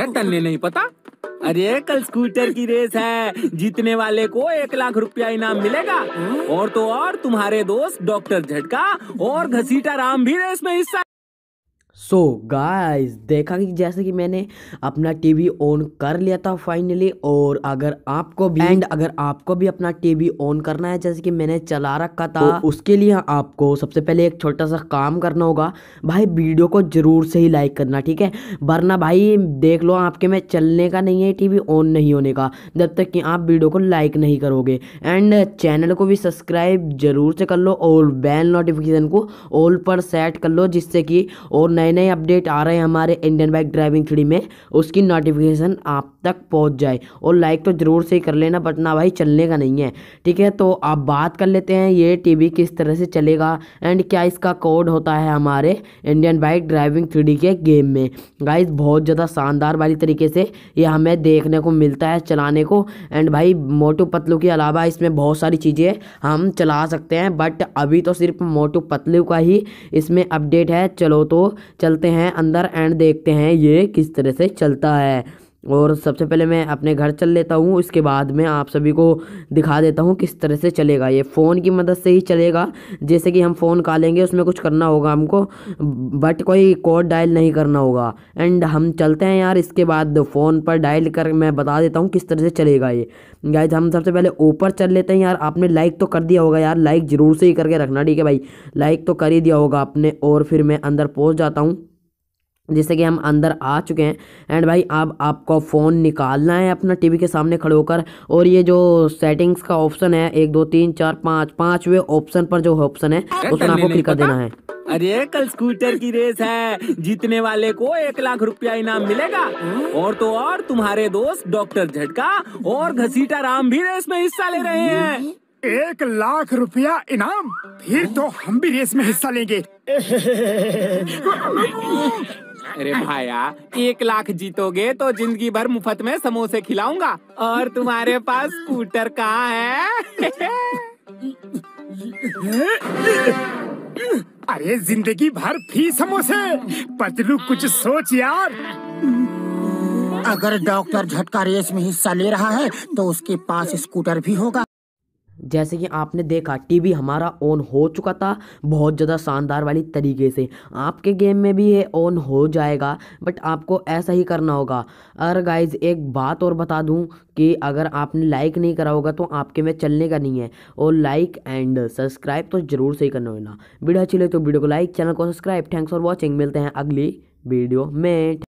है टलने नहीं पता अरे कल स्कूटर की रेस है जीतने वाले को एक लाख रुपया इनाम मिलेगा हाँ? और तो और तुम्हारे दोस्त डॉक्टर झटका और घसीटा राम भी रेस में हिस्सा सो so गाइस देखा कि जैसे कि मैंने अपना टीवी ऑन कर लिया था फाइनली और अगर आपको भी एंड अगर आपको भी अपना टीवी ऑन करना है जैसे कि मैंने चला रखा था तो उसके लिए आपको सबसे पहले एक छोटा सा काम करना होगा भाई वीडियो को ज़रूर से ही लाइक करना ठीक है वरना भाई देख लो आपके में चलने का नहीं है टी ऑन नहीं होने का जब तक कि आप वीडियो को लाइक नहीं करोगे एंड चैनल को भी सब्सक्राइब जरूर से कर लो और बैल नोटिफिकेशन को ऑल पर सेट कर लो जिससे कि और नए नए अपडेट आ रहे हैं हमारे इंडियन बाइक ड्राइविंग थ्री में उसकी नोटिफिकेशन आप तक पहुंच जाए और लाइक तो ज़रूर से कर लेना बट ना भाई चलने का नहीं है ठीक है तो आप बात कर लेते हैं ये टीवी किस तरह से चलेगा एंड क्या इसका कोड होता है हमारे इंडियन बाइक ड्राइविंग थ्री के गेम में गाइज बहुत ज़्यादा शानदार वाली तरीके से ये हमें देखने को मिलता है चलाने को एंड भाई मोटू पतलू के अलावा इसमें बहुत सारी चीज़ें हम चला सकते हैं बट अभी तो सिर्फ मोटू पतलू का ही इसमें अपडेट है चलो तो चलते हैं अंदर एंड देखते हैं ये किस तरह से चलता है और सबसे पहले मैं अपने घर चल लेता हूँ उसके बाद मैं आप सभी को दिखा देता हूँ किस तरह से चलेगा ये फ़ोन की मदद से ही चलेगा जैसे कि हम फ़ोन का लेंगे उसमें कुछ करना होगा हमको बट कोई कोड डायल नहीं करना होगा एंड हम चलते हैं यार इसके बाद फ़ोन पर डायल कर मैं बता देता हूँ किस तरह से चलेगा ये गाइज हम सबसे पहले ऊपर चल लेते हैं यार आपने लाइक तो कर दिया होगा यार लाइक ज़रूर से ही करके रखना ठीक है भाई लाइक तो कर ही दिया होगा आपने और फिर मैं अंदर पहुँच जाता हूँ जैसे कि हम अंदर आ चुके हैं एंड भाई आप आपको फ़ोन निकालना है अपना टीवी के सामने खड़े होकर और ये जो सेटिंग्स का ऑप्शन है एक दो तीन चार पाँच पाँचवे ऑप्शन पर जो ऑप्शन है उसमें आपको क्लिक कर देना है अरे कल स्कूटर की रेस है जीतने वाले को एक लाख रुपया इनाम मिलेगा और तो और तुम्हारे दोस्त डॉक्टर झटका और घसीटा राम भी रेस में हिस्सा ले रहे हैं एक लाख रुपया इनाम फिर तो हम भी रेस में हिस्सा लेंगे अरे भाया एक लाख जीतोगे तो जिंदगी भर मुफ्त में समोसे खिलाऊंगा और तुम्हारे पास स्कूटर कहाँ है अरे जिंदगी भर फी समोसे पतलू कुछ सोच यार अगर डॉक्टर झटका रेस में हिस्सा ले रहा है तो उसके पास स्कूटर भी होगा जैसे कि आपने देखा टीवी हमारा ऑन हो चुका था बहुत ज़्यादा शानदार वाली तरीके से आपके गेम में भी ये ऑन हो जाएगा बट आपको ऐसा ही करना होगा अगर गाइज एक बात और बता दूं कि अगर आपने लाइक नहीं करा होगा तो आपके में चलने का नहीं है और लाइक एंड सब्सक्राइब तो ज़रूर से ही करना होगा वीडियो अच्छी लगे तो वीडियो को लाइक चैनल को सब्सक्राइब थैंक्स फॉर वॉचिंग मिलते हैं अगली वीडियो में